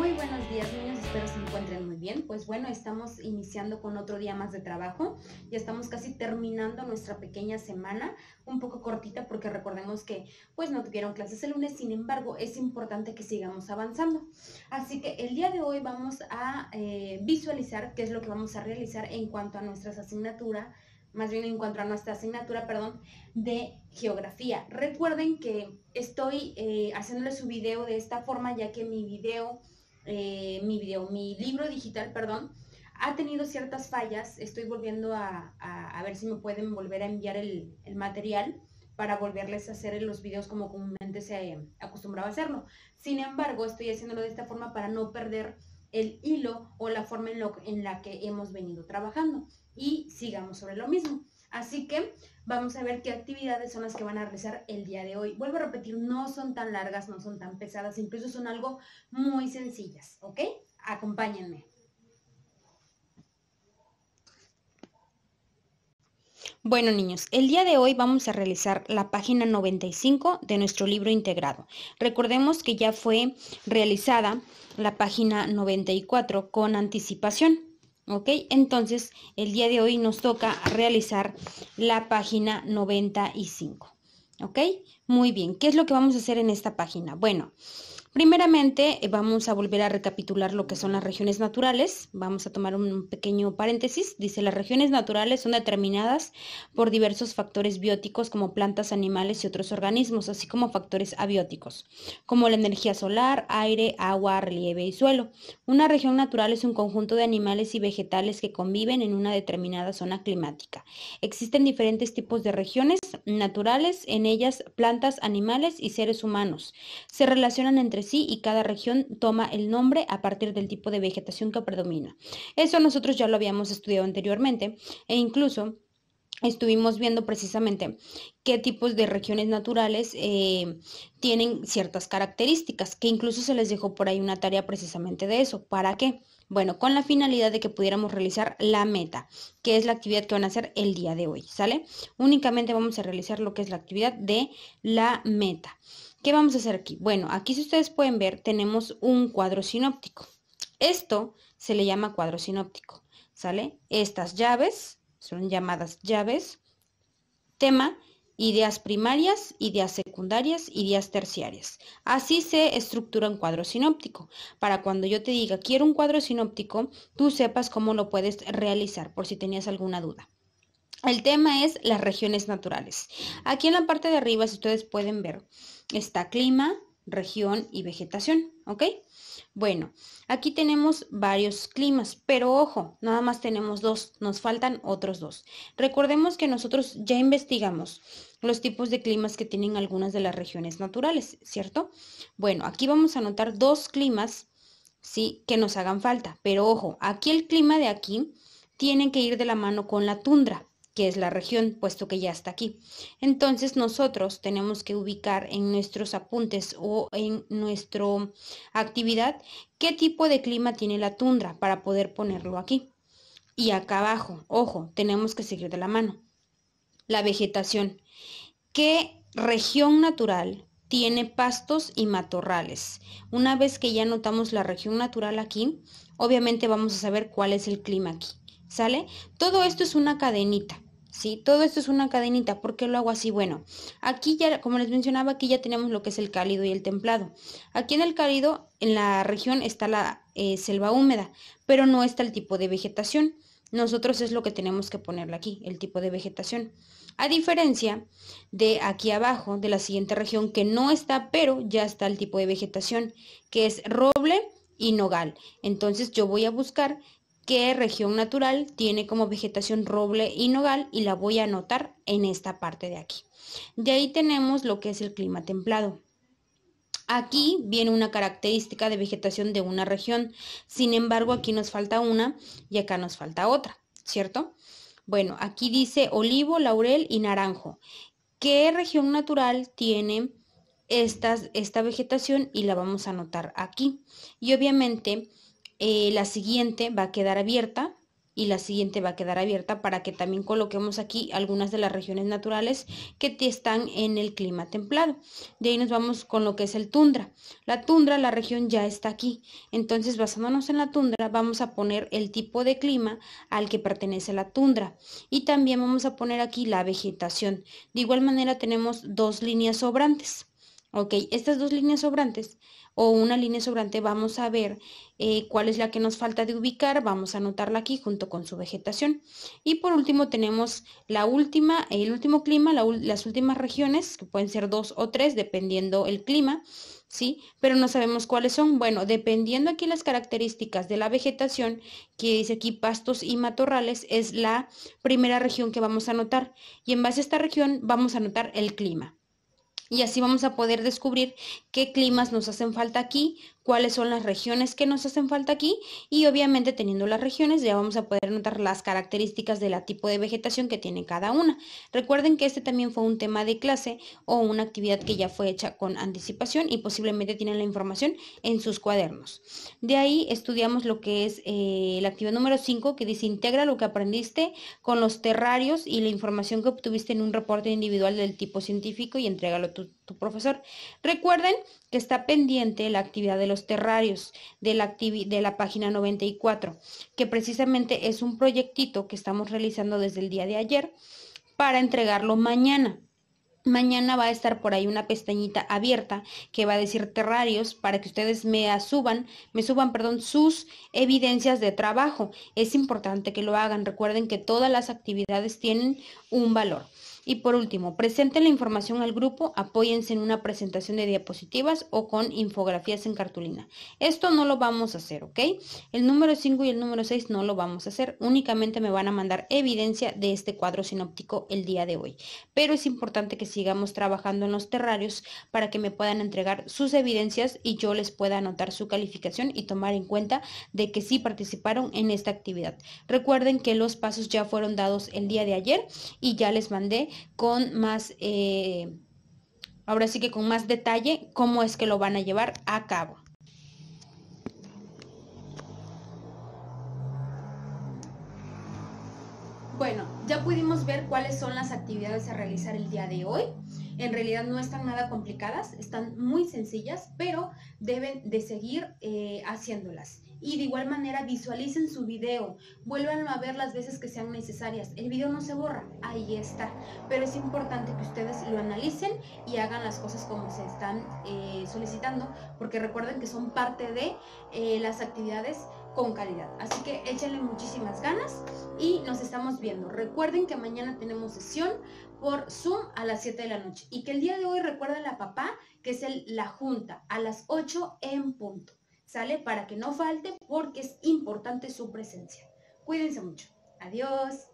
Muy buenos días niños, espero se encuentren muy bien. Pues bueno, estamos iniciando con otro día más de trabajo. Ya estamos casi terminando nuestra pequeña semana, un poco cortita porque recordemos que pues no tuvieron clases el lunes, sin embargo es importante que sigamos avanzando. Así que el día de hoy vamos a eh, visualizar qué es lo que vamos a realizar en cuanto a nuestras asignaturas más bien en cuanto a nuestra asignatura, perdón, de geografía. Recuerden que estoy eh, haciéndole su video de esta forma, ya que mi video eh, mi video, mi libro digital, perdón, ha tenido ciertas fallas. Estoy volviendo a, ver si me pueden volver a enviar el, material para volverles a hacer los videos como comúnmente se acostumbraba a hacerlo. Sin embargo, estoy haciéndolo de esta forma para no perder el hilo o la forma en la que hemos venido trabajando. Y sigamos sobre lo mismo. Así que vamos a ver qué actividades son las que van a realizar el día de hoy. Vuelvo a repetir, no son tan largas, no son tan pesadas, incluso son algo muy sencillas, ¿ok? Acompáñenme. Bueno niños, el día de hoy vamos a realizar la página 95 de nuestro libro integrado. Recordemos que ya fue realizada la página 94 con anticipación. ¿Ok? Entonces, el día de hoy nos toca realizar la página 95. ¿Ok? Muy bien. ¿Qué es lo que vamos a hacer en esta página? Bueno, Primeramente, eh, vamos a volver a recapitular lo que son las regiones naturales. Vamos a tomar un pequeño paréntesis. Dice, las regiones naturales son determinadas por diversos factores bióticos como plantas, animales y otros organismos, así como factores abióticos, como la energía solar, aire, agua, relieve y suelo. Una región natural es un conjunto de animales y vegetales que conviven en una determinada zona climática. Existen diferentes tipos de regiones naturales, en ellas plantas, animales y seres humanos. Se relacionan entre sí y cada región toma el nombre a partir del tipo de vegetación que predomina. Eso nosotros ya lo habíamos estudiado anteriormente e incluso estuvimos viendo precisamente qué tipos de regiones naturales eh, tienen ciertas características, que incluso se les dejó por ahí una tarea precisamente de eso. ¿Para qué? Bueno, con la finalidad de que pudiéramos realizar la meta, que es la actividad que van a hacer el día de hoy, ¿sale? Únicamente vamos a realizar lo que es la actividad de la meta. ¿Qué vamos a hacer aquí? Bueno, aquí si ustedes pueden ver, tenemos un cuadro sinóptico. Esto se le llama cuadro sinóptico, ¿sale? Estas llaves son llamadas llaves, tema, ideas primarias, ideas secundarias, ideas terciarias. Así se estructura un cuadro sinóptico, para cuando yo te diga quiero un cuadro sinóptico, tú sepas cómo lo puedes realizar, por si tenías alguna duda. El tema es las regiones naturales. Aquí en la parte de arriba, si ustedes pueden ver, está clima, región y vegetación, ¿ok? Bueno, aquí tenemos varios climas, pero ojo, nada más tenemos dos, nos faltan otros dos. Recordemos que nosotros ya investigamos los tipos de climas que tienen algunas de las regiones naturales, ¿cierto? Bueno, aquí vamos a notar dos climas, ¿sí? Que nos hagan falta, pero ojo, aquí el clima de aquí tiene que ir de la mano con la tundra que es la región, puesto que ya está aquí. Entonces nosotros tenemos que ubicar en nuestros apuntes o en nuestra actividad qué tipo de clima tiene la tundra para poder ponerlo aquí. Y acá abajo, ojo, tenemos que seguir de la mano. La vegetación. ¿Qué región natural tiene pastos y matorrales? Una vez que ya notamos la región natural aquí, obviamente vamos a saber cuál es el clima aquí. ¿sale? Todo esto es una cadenita. ¿sí? Todo esto es una cadenita. ¿Por qué lo hago así? Bueno, aquí ya, como les mencionaba, aquí ya tenemos lo que es el cálido y el templado. Aquí en el cálido, en la región, está la eh, selva húmeda, pero no está el tipo de vegetación. Nosotros es lo que tenemos que ponerle aquí, el tipo de vegetación. A diferencia de aquí abajo, de la siguiente región, que no está, pero ya está el tipo de vegetación, que es roble y nogal. Entonces yo voy a buscar qué región natural tiene como vegetación roble y nogal y la voy a anotar en esta parte de aquí. De ahí tenemos lo que es el clima templado. Aquí viene una característica de vegetación de una región, sin embargo aquí nos falta una y acá nos falta otra, ¿cierto? Bueno, aquí dice olivo, laurel y naranjo. ¿Qué región natural tiene estas, esta vegetación? Y la vamos a anotar aquí. Y obviamente eh, la siguiente va a quedar abierta y la siguiente va a quedar abierta para que también coloquemos aquí algunas de las regiones naturales que están en el clima templado. De ahí nos vamos con lo que es el tundra. La tundra, la región ya está aquí. Entonces, basándonos en la tundra, vamos a poner el tipo de clima al que pertenece la tundra. Y también vamos a poner aquí la vegetación. De igual manera tenemos dos líneas sobrantes. Ok, estas dos líneas sobrantes o una línea sobrante, vamos a ver eh, cuál es la que nos falta de ubicar, vamos a anotarla aquí junto con su vegetación. Y por último tenemos la última, el último clima, las últimas regiones, que pueden ser dos o tres dependiendo el clima, ¿sí? Pero no sabemos cuáles son. Bueno, dependiendo aquí las características de la vegetación, que dice aquí pastos y matorrales, es la primera región que vamos a anotar. Y en base a esta región vamos a anotar el clima y así vamos a poder descubrir qué climas nos hacen falta aquí cuáles son las regiones que nos hacen falta aquí y obviamente teniendo las regiones ya vamos a poder notar las características de la tipo de vegetación que tiene cada una. Recuerden que este también fue un tema de clase o una actividad que ya fue hecha con anticipación y posiblemente tienen la información en sus cuadernos. De ahí estudiamos lo que es eh, la actividad número 5 que dice integra lo que aprendiste con los terrarios y la información que obtuviste en un reporte individual del tipo científico y entrégalo tu su profesor. Recuerden que está pendiente la actividad de los terrarios de la, de la página 94, que precisamente es un proyectito que estamos realizando desde el día de ayer para entregarlo mañana. Mañana va a estar por ahí una pestañita abierta que va a decir terrarios para que ustedes me suban, me suban, perdón, sus evidencias de trabajo. Es importante que lo hagan. Recuerden que todas las actividades tienen un valor. Y por último, presenten la información al grupo, apóyense en una presentación de diapositivas o con infografías en cartulina. Esto no lo vamos a hacer, ¿ok? El número 5 y el número 6 no lo vamos a hacer, únicamente me van a mandar evidencia de este cuadro sinóptico el día de hoy. Pero es importante que sigamos trabajando en los terrarios para que me puedan entregar sus evidencias y yo les pueda anotar su calificación y tomar en cuenta de que sí participaron en esta actividad. Recuerden que los pasos ya fueron dados el día de ayer y ya les mandé con más... Eh, ahora sí que con más detalle cómo es que lo van a llevar a cabo. Ya pudimos ver cuáles son las actividades a realizar el día de hoy. En realidad no están nada complicadas, están muy sencillas, pero deben de seguir eh, haciéndolas. Y de igual manera visualicen su video, Vuélvanlo a ver las veces que sean necesarias. El video no se borra, ahí está. Pero es importante que ustedes lo analicen y hagan las cosas como se están eh, solicitando, porque recuerden que son parte de eh, las actividades con calidad. Así que échenle muchísimas ganas y nos estamos viendo. Recuerden que mañana tenemos sesión por Zoom a las 7 de la noche y que el día de hoy recuerden la papá, que es la junta, a las 8 en punto. ¿Sale? Para que no falte porque es importante su presencia. Cuídense mucho. Adiós.